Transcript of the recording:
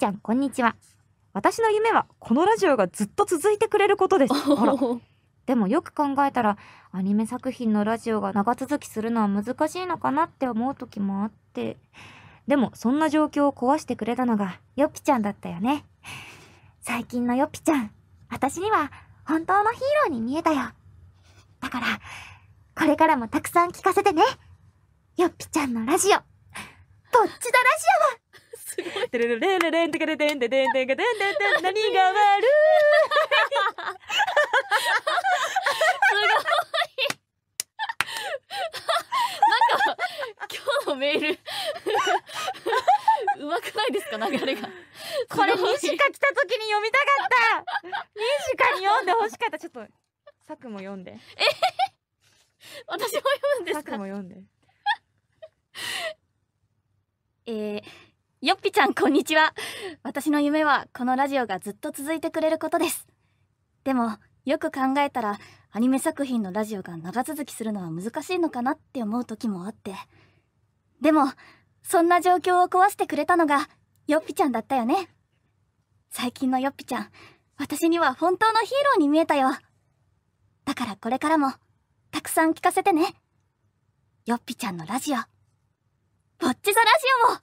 ちゃんこんにちは私の夢はこのラジオがずっと続いてくれることですらでもよく考えたらアニメ作品のラジオが長続きするのは難しいのかなって思う時もあってでもそんな状況を壊してくれたのがよっぴちゃんだったよね最近のよっぴちゃん私には本当のヒーローに見えたよだからこれからもたくさん聞かせてねよっぴちゃんのラジオどっちだラジオはテレレレレレンテカレテンテテンテンテンテン何が悪いすごいなんか今日のメール上手くないですか流れがこれ西か来た時に読みたかった西かに読んでほしかったちょっと作も読んでえ私も読むんですか作も読んでえーよっぴちゃんこんにちは私の夢はこのラジオがずっと続いてくれることですでもよく考えたらアニメ作品のラジオが長続きするのは難しいのかなって思う時もあってでもそんな状況を壊してくれたのがよっぴちゃんだったよね最近のよっぴちゃん私には本当のヒーローに見えたよだからこれからもたくさん聞かせてねよっぴちゃんのラジオぼっちザラジオも